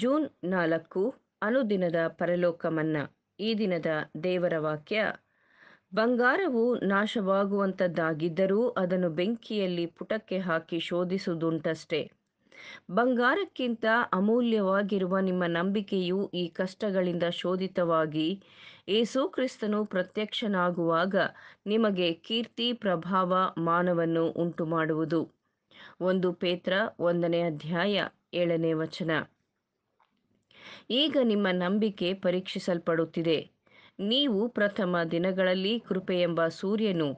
June ನಾಲ್ಕು ಅನುದಿನದ ಪರಲೋಕ ಮನ್ನಾ ಈ ದಿನದ ದೇವರ ವಾಕ್ಯ ಬಂಗಾರವು ನಾಶವಾಗುವಂಥದ್ದಾಗಿದ್ದರೂ ಅದನ್ನು ಬೆಂಕಿಯಲ್ಲಿ ಪುಟಕ್ಕೆ ಹಾಕಿ ಶೋಧಿಸುವುದುಂಟಷ್ಟೇ ಬಂಗಾರಕ್ಕಿಂತ ಅಮೂಲ್ಯವಾಗಿರುವ ನಿಮ್ಮ ನಂಬಿಕೆಯು ಈ ಕಷ್ಟಗಳಿಂದ ಶೋಧಿತವಾಗಿ ಏಸು ಕ್ರಿಸ್ತನು ಪ್ರತ್ಯಕ್ಷನಾಗುವಾಗ ನಿಮಗೆ ಕೀರ್ತಿ ಪ್ರಭಾವ ಮಾನವನ್ನು ಉಂಟು ಮಾಡುವುದು ಒಂದು ಪೇತ್ರ ಒಂದನೇ ಅಧ್ಯಾಯ ಏಳನೇ ವಚನ ಈಗ ನಿಮ್ಮ ನಂಬಿಕೆ ಪರೀಕ್ಷಿಸಲ್ಪಡುತ್ತಿದೆ ನೀವು ಪ್ರಥಮ ದಿನಗಳಲ್ಲಿ ಕೃಪೆಯೆಂಬ ಸೂರ್ಯನು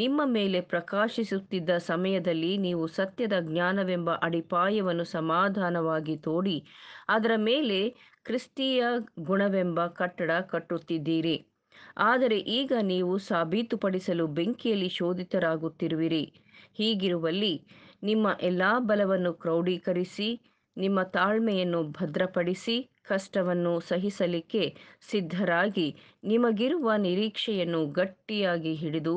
ನಿಮ್ಮ ಮೇಲೆ ಪ್ರಕಾಶಿಸುತ್ತಿದ್ದ ಸಮಯದಲ್ಲಿ ನೀವು ಸತ್ಯದ ಜ್ಞಾನವೆಂಬ ಅಡಿಪಾಯವನ್ನು ಸಮಾಧಾನವಾಗಿ ತೋಡಿ ಅದರ ಮೇಲೆ ಕ್ರಿಸ್ತಿಯ ಗುಣವೆಂಬ ಕಟ್ಟಡ ಕಟ್ಟುತ್ತಿದ್ದೀರಿ ಆದರೆ ಈಗ ನೀವು ಸಾಬೀತುಪಡಿಸಲು ಬೆಂಕಿಯಲ್ಲಿ ಶೋಧಿತರಾಗುತ್ತಿರುವಿರಿ ಹೀಗಿರುವಲ್ಲಿ ನಿಮ್ಮ ಎಲ್ಲಾ ಬಲವನ್ನು ಕ್ರೌಢೀಕರಿಸಿ ನಿಮ್ಮ ತಾಳ್ಮೆಯನ್ನು ಭದ್ರಪಡಿಸಿ ಕಷ್ಟವನ್ನು ಸಹಿಸಲಿಕ್ಕೆ ಸಿದ್ಧರಾಗಿ ನಿಮಗಿರುವ ನಿರೀಕ್ಷೆಯನ್ನು ಗಟ್ಟಿಯಾಗಿ ಹಿಡಿದು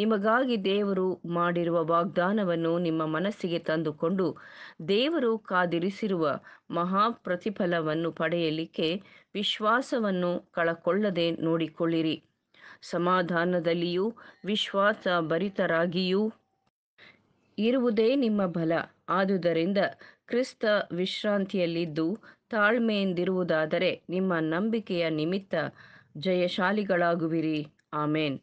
ನಿಮಗಾಗಿ ದೇವರು ಮಾಡಿರುವ ವಾಗ್ದಾನವನ್ನು ನಿಮ್ಮ ಮನಸ್ಸಿಗೆ ತಂದುಕೊಂಡು ದೇವರು ಕಾದಿರಿಸಿರುವ ಮಹಾಪ್ರತಿಫಲವನ್ನು ಪಡೆಯಲಿಕ್ಕೆ ವಿಶ್ವಾಸವನ್ನು ಕಳಕೊಳ್ಳದೆ ನೋಡಿಕೊಳ್ಳಿರಿ ಸಮಾಧಾನದಲ್ಲಿಯೂ ವಿಶ್ವಾಸ ಭರಿತರಾಗಿಯೂ ಇರುವುದೇ ನಿಮ್ಮ ಬಲ ಆದುದರಿಂದ ಕ್ರಿಸ್ತ ವಿಶ್ರಾಂತಿಯಲ್ಲಿದ್ದು ತಾಳ್ಮೆಯಿಂದಿರುವುದಾದರೆ ನಿಮ್ಮ ನಂಬಿಕೆಯ ನಿಮಿತ್ತ ಜಯಶಾಲಿಗಳಾಗುವಿರಿ ಆಮೇನ್